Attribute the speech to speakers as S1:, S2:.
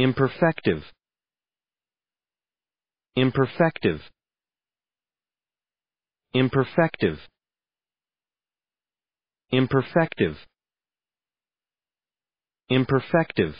S1: imperfective imperfective imperfective imperfective imperfective